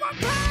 my power.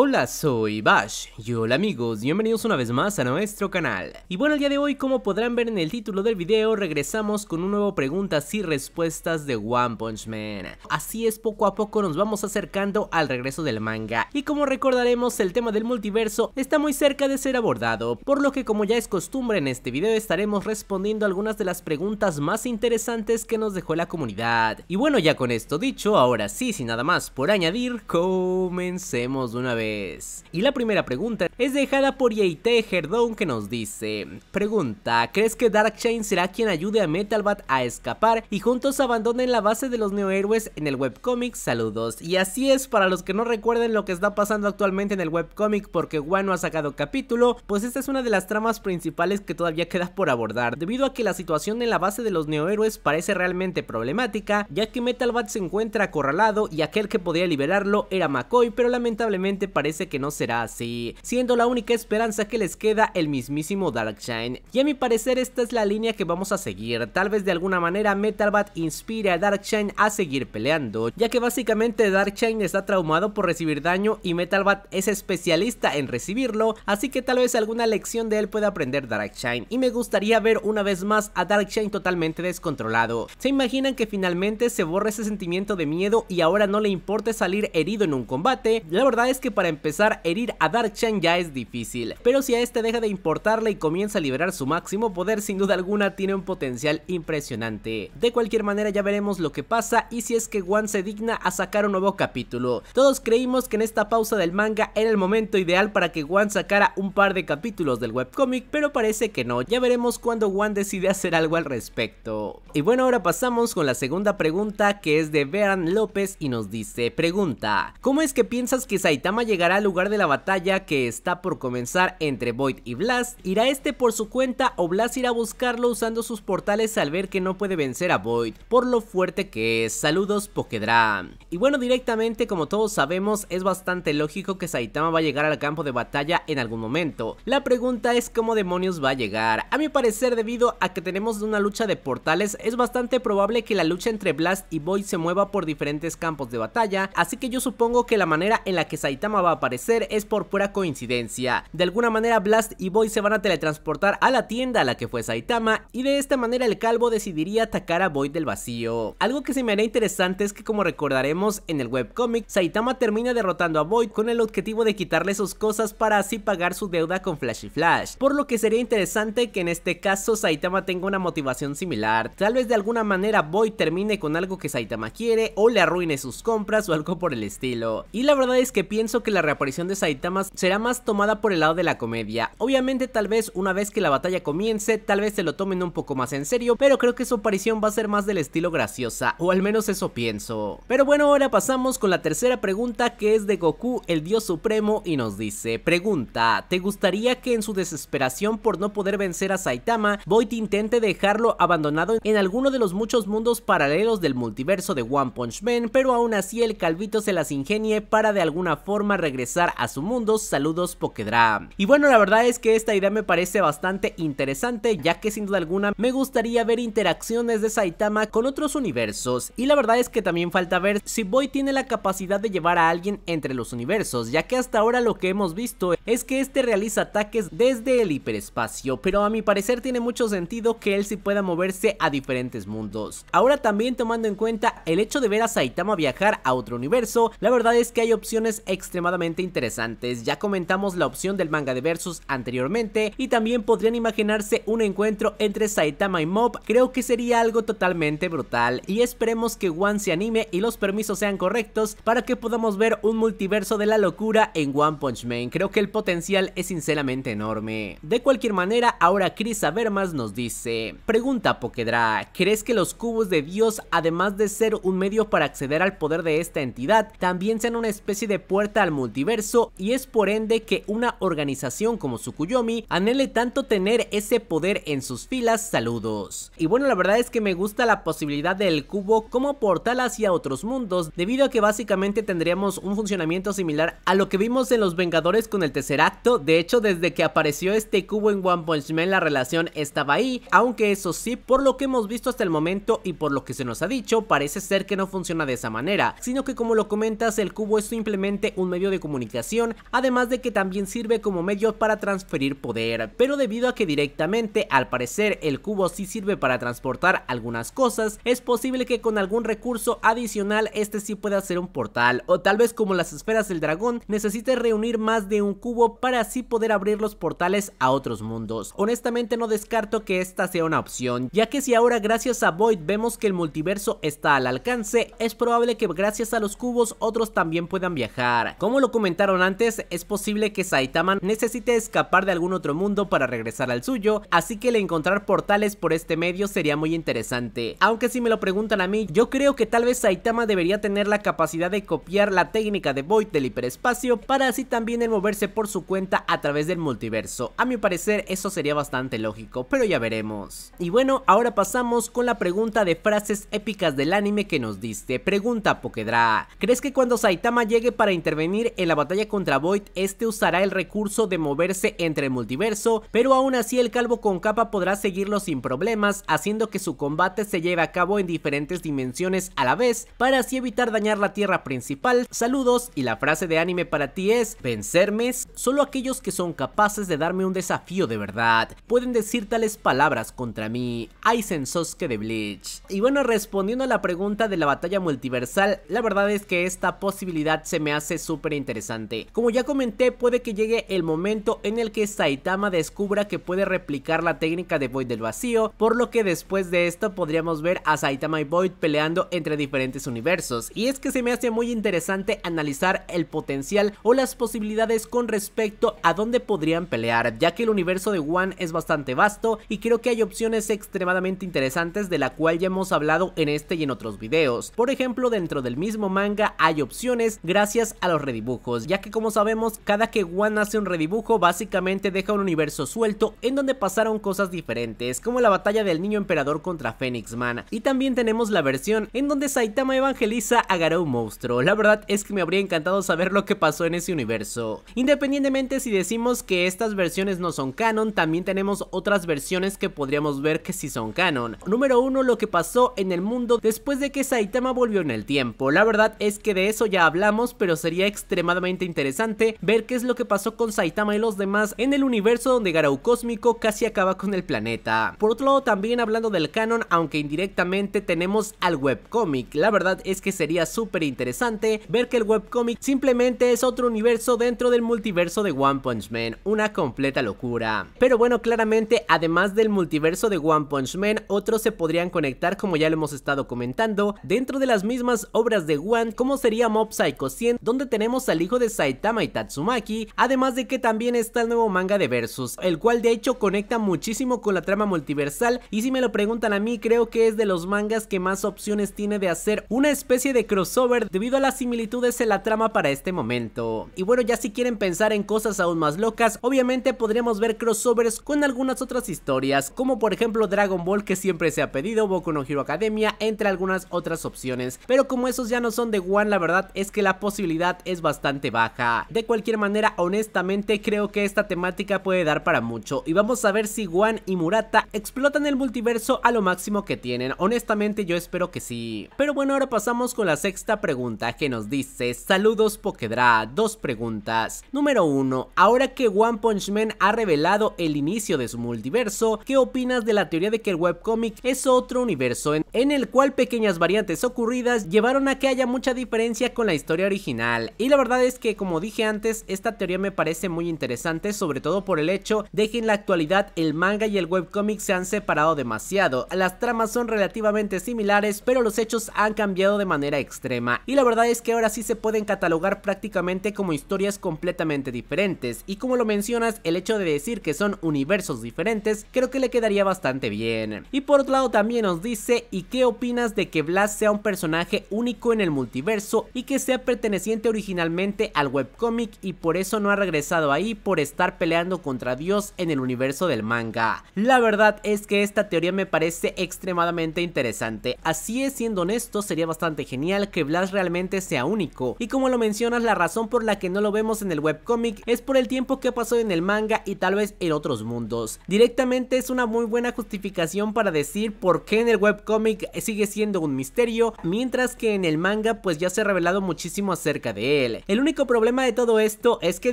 Hola, soy Bash y hola amigos, bienvenidos una vez más a nuestro canal. Y bueno, el día de hoy, como podrán ver en el título del video, regresamos con un nuevo preguntas y respuestas de One Punch Man. Así es, poco a poco nos vamos acercando al regreso del manga. Y como recordaremos, el tema del multiverso está muy cerca de ser abordado, por lo que como ya es costumbre en este video estaremos respondiendo algunas de las preguntas más interesantes que nos dejó la comunidad. Y bueno, ya con esto dicho, ahora sí, sin nada más por añadir, comencemos una vez. Pues. Y la primera pregunta es dejada por Yeite Gerdon que nos dice, pregunta, ¿crees que Dark Chain será quien ayude a Metalbat a escapar y juntos abandonen la base de los neohéroes en el webcomic? Saludos. Y así es, para los que no recuerden lo que está pasando actualmente en el webcomic porque Wano ha sacado capítulo, pues esta es una de las tramas principales que todavía queda por abordar, debido a que la situación en la base de los neohéroes parece realmente problemática, ya que Metalbat se encuentra acorralado y aquel que podía liberarlo era McCoy, pero lamentablemente parece que no será así, siendo la única esperanza que les queda el mismísimo Darkshine. Y a mi parecer esta es la línea que vamos a seguir, tal vez de alguna manera Metalbat inspire a Darkshine a seguir peleando, ya que básicamente Darkshine está traumado por recibir daño y Metalbat es especialista en recibirlo, así que tal vez alguna lección de él pueda aprender Darkshine y me gustaría ver una vez más a Darkshine totalmente descontrolado. ¿Se imaginan que finalmente se borra ese sentimiento de miedo y ahora no le importe salir herido en un combate? La verdad es que para empezar, herir a Chan ya es difícil, pero si a este deja de importarle y comienza a liberar su máximo poder, sin duda alguna tiene un potencial impresionante. De cualquier manera ya veremos lo que pasa y si es que Wan se digna a sacar un nuevo capítulo. Todos creímos que en esta pausa del manga era el momento ideal para que Wan sacara un par de capítulos del webcomic, pero parece que no, ya veremos cuando Wan decide hacer algo al respecto. Y bueno, ahora pasamos con la segunda pregunta que es de Beran López y nos dice, pregunta, ¿cómo es que piensas que Saitama llegará al lugar de la batalla que está por comenzar entre Void y Blast, irá este por su cuenta o Blast irá a buscarlo usando sus portales al ver que no puede vencer a Void, por lo fuerte que es, saludos Pokedram. Y bueno directamente como todos sabemos es bastante lógico que Saitama va a llegar al campo de batalla en algún momento, la pregunta es cómo demonios va a llegar, a mi parecer debido a que tenemos una lucha de portales es bastante probable que la lucha entre Blast y Void se mueva por diferentes campos de batalla, así que yo supongo que la manera en la que Saitama va a aparecer es por pura coincidencia. De alguna manera Blast y Boy se van a teletransportar a la tienda a la que fue Saitama y de esta manera el calvo decidiría atacar a Boy del vacío. Algo que se me hará interesante es que como recordaremos en el webcomic, Saitama termina derrotando a Boy con el objetivo de quitarle sus cosas para así pagar su deuda con Flashy Flash, por lo que sería interesante que en este caso Saitama tenga una motivación similar, tal vez de alguna manera Boy termine con algo que Saitama quiere o le arruine sus compras o algo por el estilo. Y la verdad es que pienso que que la reaparición de Saitama será más tomada por el lado de la comedia. Obviamente tal vez una vez que la batalla comience, tal vez se lo tomen un poco más en serio, pero creo que su aparición va a ser más del estilo graciosa, o al menos eso pienso. Pero bueno, ahora pasamos con la tercera pregunta que es de Goku, el dios supremo, y nos dice, pregunta, ¿te gustaría que en su desesperación por no poder vencer a Saitama, Void intente dejarlo abandonado en alguno de los muchos mundos paralelos del multiverso de One Punch Man, pero aún así el calvito se las ingenie para de alguna forma regresar a su mundo. Saludos Pokedra. Y bueno, la verdad es que esta idea me parece bastante interesante, ya que sin duda alguna me gustaría ver interacciones de Saitama con otros universos. Y la verdad es que también falta ver si Boy tiene la capacidad de llevar a alguien entre los universos, ya que hasta ahora lo que hemos visto es que este realiza ataques desde el hiperespacio, pero a mi parecer tiene mucho sentido que él sí pueda moverse a diferentes mundos. Ahora también tomando en cuenta el hecho de ver a Saitama viajar a otro universo, la verdad es que hay opciones extremadamente interesantes. Ya comentamos la opción del manga de versus anteriormente y también podrían imaginarse un encuentro entre Saitama y Mob. Creo que sería algo totalmente brutal y esperemos que One se anime y los permisos sean correctos para que podamos ver un multiverso de la locura en One Punch Man. Creo que el potencial es sinceramente enorme. De cualquier manera, ahora Chris Avermas nos dice, pregunta Pokedra, ¿crees que los cubos de Dios, además de ser un medio para acceder al poder de esta entidad, también sean una especie de puerta al multiverso y es por ende que una organización como Tsukuyomi anhele tanto tener ese poder en sus filas, saludos. Y bueno, la verdad es que me gusta la posibilidad del cubo como portal hacia otros mundos, debido a que básicamente tendríamos un funcionamiento similar a lo que vimos en Los Vengadores con el tercer acto, de hecho desde que apareció este cubo en One Punch Man la relación estaba ahí, aunque eso sí, por lo que hemos visto hasta el momento y por lo que se nos ha dicho, parece ser que no funciona de esa manera, sino que como lo comentas, el cubo es simplemente un medio de comunicación, además de que también sirve como medio para transferir poder, pero debido a que directamente al parecer el cubo sí sirve para transportar algunas cosas, es posible que con algún recurso adicional este sí pueda ser un portal, o tal vez como las esferas del dragón necesite reunir más de un cubo para así poder abrir los portales a otros mundos. Honestamente no descarto que esta sea una opción, ya que si ahora gracias a Void vemos que el multiverso está al alcance, es probable que gracias a los cubos otros también puedan viajar. Como lo comentaron antes, es posible que Saitama necesite escapar de algún otro mundo para regresar al suyo, así que el encontrar portales por este medio sería muy interesante. Aunque si me lo preguntan a mí, yo creo que tal vez Saitama debería tener la capacidad de copiar la técnica de Void del hiperespacio para así también el moverse por su cuenta a través del multiverso. A mi parecer eso sería bastante lógico, pero ya veremos. Y bueno, ahora pasamos con la pregunta de frases épicas del anime que nos diste. Pregunta Pokedra, ¿crees que cuando Saitama llegue para intervenir en la batalla contra Void, este usará el recurso de moverse entre el multiverso, pero aún así el calvo con capa podrá seguirlo sin problemas, haciendo que su combate se lleve a cabo en diferentes dimensiones a la vez, para así evitar dañar la tierra principal. Saludos y la frase de anime para ti es, vencerme solo aquellos que son capaces de darme un desafío de verdad, pueden decir tales palabras contra mí, Aizen Sosuke de Bleach. Y bueno, respondiendo a la pregunta de la batalla multiversal, la verdad es que esta posibilidad se me hace súper interesante. Como ya comenté, puede que llegue el momento en el que Saitama descubra que puede replicar la técnica de Void del vacío, por lo que después de esto podríamos ver a Saitama y Void peleando entre diferentes universos. Y es que se me hace muy interesante analizar el potencial o las posibilidades con respecto a dónde podrían pelear, ya que el universo de One es bastante vasto y creo que hay opciones extremadamente interesantes de la cual ya hemos hablado en este y en otros videos. Por ejemplo, dentro del mismo manga hay opciones gracias a los redes ya que como sabemos, cada que One hace un redibujo básicamente deja un universo suelto en donde pasaron cosas diferentes, como la batalla del niño emperador contra Phoenix Man. Y también tenemos la versión en donde Saitama evangeliza a Garou Monstruo. La verdad es que me habría encantado saber lo que pasó en ese universo. Independientemente si decimos que estas versiones no son canon, también tenemos otras versiones que podríamos ver que sí son canon. Número 1, lo que pasó en el mundo después de que Saitama volvió en el tiempo. La verdad es que de eso ya hablamos, pero sería extraño extremadamente interesante ver qué es lo que pasó con Saitama y los demás en el universo donde Garou Cósmico casi acaba con el planeta. Por otro lado, también hablando del canon, aunque indirectamente tenemos al webcomic. La verdad es que sería súper interesante ver que el webcomic simplemente es otro universo dentro del multiverso de One Punch Man. Una completa locura. Pero bueno, claramente, además del multiverso de One Punch Man, otros se podrían conectar como ya lo hemos estado comentando dentro de las mismas obras de One como sería Mob Psycho 100 donde tenemos al hijo de Saitama y Tatsumaki, además de que también está el nuevo manga de Versus, el cual de hecho conecta muchísimo con la trama multiversal y si me lo preguntan a mí creo que es de los mangas que más opciones tiene de hacer una especie de crossover debido a las similitudes en la trama para este momento. Y bueno, ya si quieren pensar en cosas aún más locas, obviamente podremos ver crossovers con algunas otras historias, como por ejemplo Dragon Ball que siempre se ha pedido, Boku no Hero Academia, entre algunas otras opciones. Pero como esos ya no son de One, la verdad es que la posibilidad es bastante bastante baja. De cualquier manera, honestamente, creo que esta temática puede dar para mucho. Y vamos a ver si Wan y Murata explotan el multiverso a lo máximo que tienen. Honestamente, yo espero que sí. Pero bueno, ahora pasamos con la sexta pregunta que nos dice, saludos Pokedra, dos preguntas. Número uno, ahora que One Punch Man ha revelado el inicio de su multiverso, ¿qué opinas de la teoría de que el webcomic es otro universo en, en el cual pequeñas variantes ocurridas llevaron a que haya mucha diferencia con la historia original? Y la verdad es que como dije antes, esta teoría me parece muy interesante, sobre todo por el hecho de que en la actualidad el manga y el webcomic se han separado demasiado. Las tramas son relativamente similares, pero los hechos han cambiado de manera extrema. Y la verdad es que ahora sí se pueden catalogar prácticamente como historias completamente diferentes. Y como lo mencionas, el hecho de decir que son universos diferentes, creo que le quedaría bastante bien. Y por otro lado también nos dice, ¿y qué opinas de que Blast sea un personaje único en el multiverso y que sea perteneciente originalmente al webcomic y por eso no ha regresado ahí por estar peleando contra Dios en el universo del manga. La verdad es que esta teoría me parece extremadamente interesante, así es siendo honesto sería bastante genial que Blast realmente sea único y como lo mencionas la razón por la que no lo vemos en el webcomic es por el tiempo que pasó en el manga y tal vez en otros mundos. Directamente es una muy buena justificación para decir por qué en el webcomic sigue siendo un misterio mientras que en el manga pues ya se ha revelado muchísimo acerca de él. El único problema de todo esto es que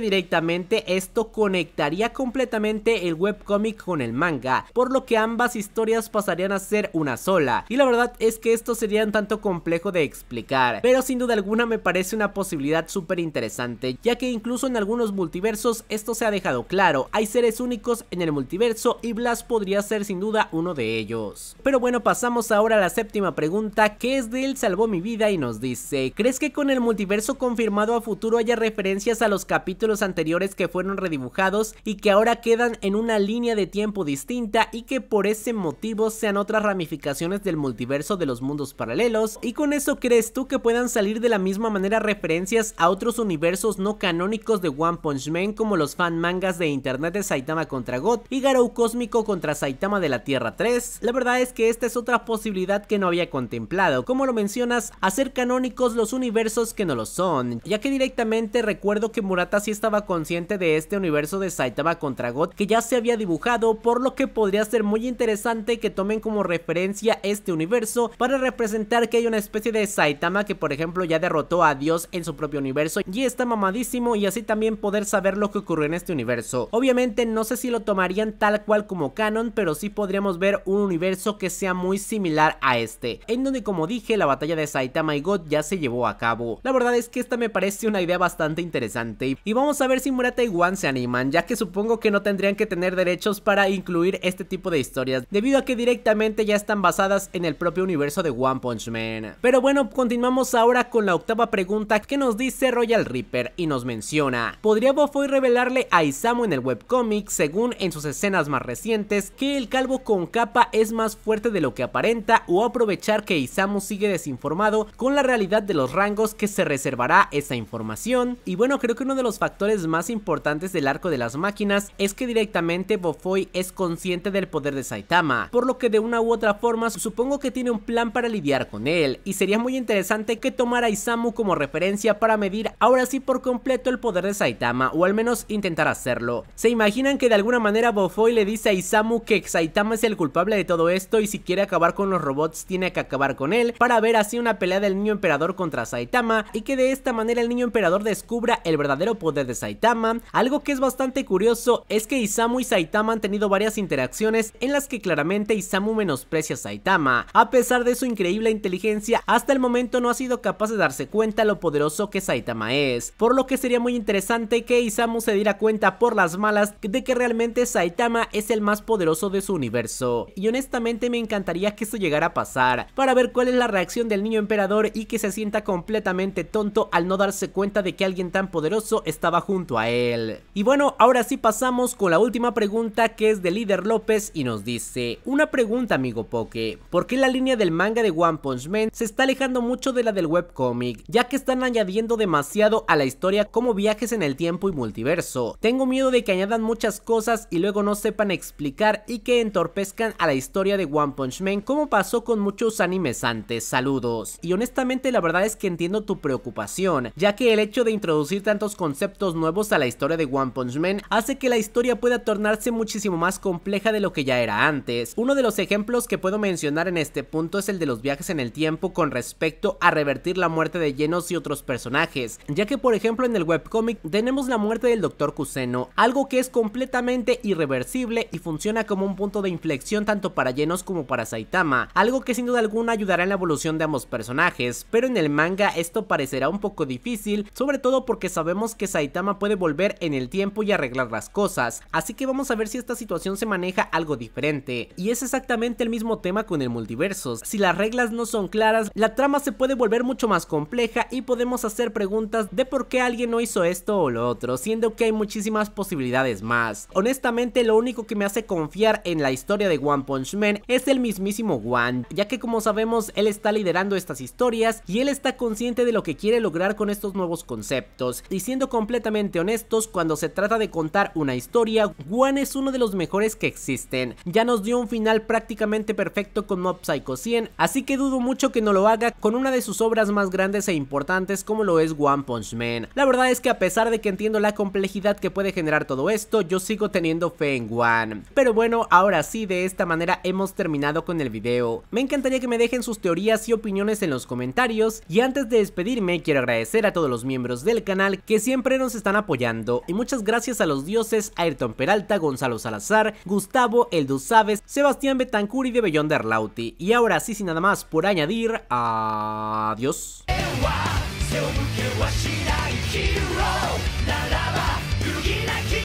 directamente esto conectaría completamente el webcomic con el manga, por lo que ambas historias pasarían a ser una sola, y la verdad es que esto sería un tanto complejo de explicar, pero sin duda alguna me parece una posibilidad súper interesante, ya que incluso en algunos multiversos esto se ha dejado claro, hay seres únicos en el multiverso y Blas podría ser sin duda uno de ellos. Pero bueno, pasamos ahora a la séptima pregunta, que es de él salvó mi vida y nos dice, ¿crees que con el multiverso confirmado a futuro haya referencias a los capítulos anteriores que fueron redibujados y que ahora quedan en una línea de tiempo distinta y que por ese motivo sean otras ramificaciones del multiverso de los mundos paralelos y con eso crees tú que puedan salir de la misma manera referencias a otros universos no canónicos de One Punch Man como los fan mangas de internet de Saitama contra God y Garou Cósmico contra Saitama de la Tierra 3, la verdad es que esta es otra posibilidad que no había contemplado, como lo mencionas, hacer canónicos los universos que no lo son, que directamente recuerdo que Murata sí estaba consciente de este universo de Saitama contra God que ya se había dibujado, por lo que podría ser muy interesante que tomen como referencia este universo para representar que hay una especie de Saitama que por ejemplo ya derrotó a Dios en su propio universo y está mamadísimo y así también poder saber lo que ocurrió en este universo. Obviamente no sé si lo tomarían tal cual como canon, pero sí podríamos ver un universo que sea muy similar a este, en donde como dije la batalla de Saitama y God ya se llevó a cabo. La verdad es que esta me parece es una idea bastante interesante. Y vamos a ver si Murata y Wan se animan, ya que supongo que no tendrían que tener derechos para incluir este tipo de historias, debido a que directamente ya están basadas en el propio universo de One Punch Man. Pero bueno, continuamos ahora con la octava pregunta que nos dice Royal Reaper y nos menciona, ¿podría Bofoy revelarle a Isamu en el webcomic, según en sus escenas más recientes, que el calvo con capa es más fuerte de lo que aparenta o aprovechar que Isamu sigue desinformado con la realidad de los rangos que se reservará esa información. Y bueno, creo que uno de los factores más importantes del arco de las máquinas es que directamente Bofoy es consciente del poder de Saitama, por lo que de una u otra forma supongo que tiene un plan para lidiar con él, y sería muy interesante que tomara Isamu como referencia para medir ahora sí por completo el poder de Saitama, o al menos intentar hacerlo. ¿Se imaginan que de alguna manera Bofoy le dice a Isamu que Saitama es el culpable de todo esto y si quiere acabar con los robots tiene que acabar con él, para ver así una pelea del niño emperador contra Saitama, y que de esta manera el el niño emperador descubra el verdadero poder de Saitama. Algo que es bastante curioso es que Isamu y Saitama han tenido varias interacciones en las que claramente Isamu menosprecia a Saitama. A pesar de su increíble inteligencia, hasta el momento no ha sido capaz de darse cuenta lo poderoso que Saitama es. Por lo que sería muy interesante que Isamu se diera cuenta por las malas de que realmente Saitama es el más poderoso de su universo. Y honestamente me encantaría que esto llegara a pasar, para ver cuál es la reacción del niño emperador y que se sienta completamente tonto al no darse se cuenta de que alguien tan poderoso estaba junto a él. Y bueno, ahora sí pasamos con la última pregunta que es de Líder López y nos dice, una pregunta amigo Poke, ¿por qué la línea del manga de One Punch Man se está alejando mucho de la del webcomic, ya que están añadiendo demasiado a la historia como viajes en el tiempo y multiverso? Tengo miedo de que añadan muchas cosas y luego no sepan explicar y que entorpezcan a la historia de One Punch Man como pasó con muchos animes antes, saludos. Y honestamente la verdad es que entiendo tu preocupación, ya ya que el hecho de introducir tantos conceptos nuevos a la historia de One Punch Man hace que la historia pueda tornarse muchísimo más compleja de lo que ya era antes. Uno de los ejemplos que puedo mencionar en este punto es el de los viajes en el tiempo con respecto a revertir la muerte de Genos y otros personajes, ya que por ejemplo en el webcomic tenemos la muerte del Dr. Kuseno, algo que es completamente irreversible y funciona como un punto de inflexión tanto para Genos como para Saitama, algo que sin duda alguna ayudará en la evolución de ambos personajes, pero en el manga esto parecerá un poco difícil sobre todo porque sabemos que Saitama puede volver en el tiempo y arreglar las cosas, así que vamos a ver si esta situación se maneja algo diferente. Y es exactamente el mismo tema con el multiverso, si las reglas no son claras, la trama se puede volver mucho más compleja y podemos hacer preguntas de por qué alguien no hizo esto o lo otro, siendo que hay muchísimas posibilidades más. Honestamente lo único que me hace confiar en la historia de One Punch Man es el mismísimo One, ya que como sabemos él está liderando estas historias y él está consciente de lo que quiere lograr con estos nuevos conceptos. Y siendo completamente honestos, cuando se trata de contar una historia, One es uno de los mejores que existen. Ya nos dio un final prácticamente perfecto con Mob Psycho 100, así que dudo mucho que no lo haga con una de sus obras más grandes e importantes como lo es One Punch Man. La verdad es que a pesar de que entiendo la complejidad que puede generar todo esto, yo sigo teniendo fe en One. Pero bueno, ahora sí, de esta manera hemos terminado con el video. Me encantaría que me dejen sus teorías y opiniones en los comentarios, y antes de despedirme quiero agradecer a todos los miembros del canal que siempre nos están apoyando y muchas gracias a los dioses Ayrton Peralta, Gonzalo Salazar, Gustavo Eldu Sabes, Sebastián Betancuri y de Bellón de Arlauti. Y ahora sí, sin nada más por añadir, adiós.